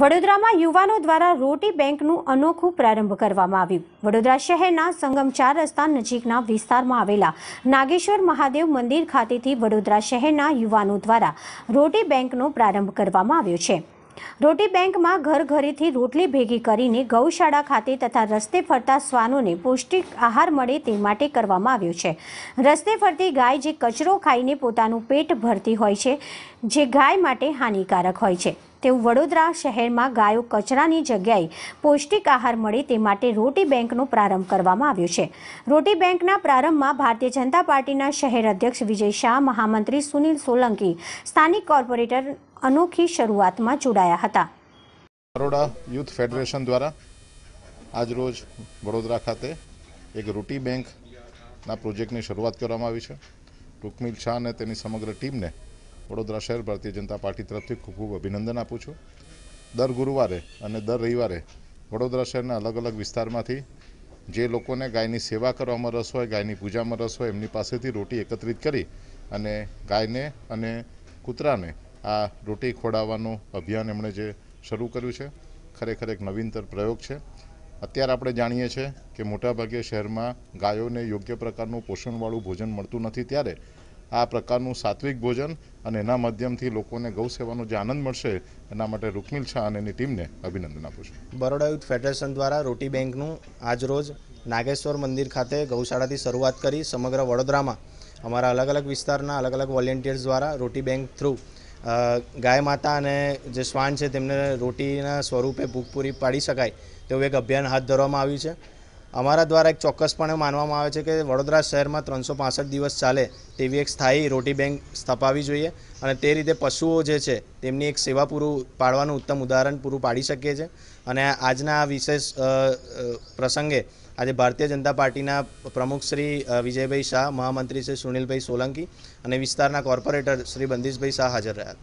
વડોદરામાં યુવાનો દ્વારા રોટી બેંકનું અનોખું પ્રારંભ કરવામાં આવ્યું વડોદરા શહેરના સંગમ ચાર રસ્તા નજીકના વિસ્તારમાં આવેલા નાગેશ્વર મહાદેવ મંદિર ખાતેથી વડોદરા શહેરના યુવાનો દ્વારા રોટી બેંકનો પ્રારંભ કરવામાં આવ્યો છે રોટી બેંકમાં ઘર ઘરેથી રોટલી ભેગી કરીને ગૌશાળા ખાતે તથા રસ્તે ફરતા શ્વાનોને પૌષ્ટિક આહાર મળે તે માટે કરવામાં આવ્યો છે રસ્તે ફરતી ગાય જે કચરો ખાઈને પોતાનું પેટ ભરતી હોય છે જે ગાય માટે હાનિકારક હોય છે તેઓ વડોદરા શહેરમાં ગાયો કચરાની જગ્યાએ પૌષ્ટિક આહાર મળે તે માટે રોટી બેંકનો પ્રારંભ કરવામાં આવ્યો છે રોટી બેંકના પ્રારંભમાં ભારતીય જનતા પાર્ટીના શહેર અધ્યક્ષ વિજય શાહ મહામંત્રી સુનિલ સોલંકી સ્થાનિક કોર્પોરેટર અનોખી શરૂઆતમાં જોડાયા હતા બરોડા યુથ ફેડરેશન દ્વારા આજરોજ વડોદરા ખાતે એક રૂટી બેંકના પ્રોજેક્ટની શરૂઆત કરવામાં આવી છે ટૂંકમિલ શાહ અને તેની સમગ્ર ટીમને વડોદરા શહેર ભારતીય જનતા પાર્ટી તરફથી ખૂબ ખૂબ અભિનંદન આપું છું દર ગુરુવારે અને દર રવિવારે વડોદરા શહેરના અલગ અલગ વિસ્તારમાંથી જે લોકોને ગાયની સેવા કરવામાં રસ હોય ગાયની પૂજામાં રસ હોય એમની પાસેથી રોટી એકત્રિત કરી અને ગાયને અને કૂતરાને આ રોટી ખોડાવવાનું અભિયાન એમણે જે શરૂ કર્યું છે ખરેખર એક નવીનતર પ્રયોગ છે અત્યારે આપણે જાણીએ છીએ કે મોટાભાગે શહેરમાં ગાયોને યોગ્ય પ્રકારનું પોષણવાળું ભોજન મળતું નથી ત્યારે આ પ્રકારનું સાત્વિક ભોજન અને એના માધ્યમથી લોકોને ગૌ સેવાનો જે આનંદ મળશે એના માટે રૂકમિલ શાહ અને એની ટીમને અભિનંદન આપું છું બરોડા યુથ ફેડરેશન દ્વારા રોટી બેંકનું આજરોજ નાગેશ્વર મંદિર ખાતે ગૌશાળાથી શરૂઆત કરી સમગ્ર વડોદરામાં અમારા અલગ અલગ વિસ્તારના અલગ અલગ વોલેન્ટિયર્સ દ્વારા રોટી બેંક થ્રુ ગાય માતા અને જે શ્વાન છે તેમને રોટીના સ્વરૂપે ભૂખ પૂરી પાડી શકાય તેવું એક અભિયાન હાથ ધરવામાં આવ્યું છે અમારા દ્વારા એક ચોક્કસપણે માનવામાં આવે છે કે વડોદરા શહેરમાં ત્રણસો દિવસ ચાલે તેવી એક સ્થાયી રોટી બેંક સ્થપાવી જોઈએ અને તે રીતે પશુઓ જે છે તેમની એક સેવા પૂરું પાડવાનું ઉત્તમ ઉદાહરણ પૂરું પાડી શકીએ છીએ અને આજના આ વિશેષ પ્રસંગે આજે ભારતીય જનતા પાર્ટીના પ્રમુખ શ્રી વિજયભાઈ શાહ મહામંત્રી શ્રી સુનિલભાઈ સોલંકી અને વિસ્તારના કોર્પોરેટર શ્રી બંદિશભાઈ શાહ હાજર રહ્યા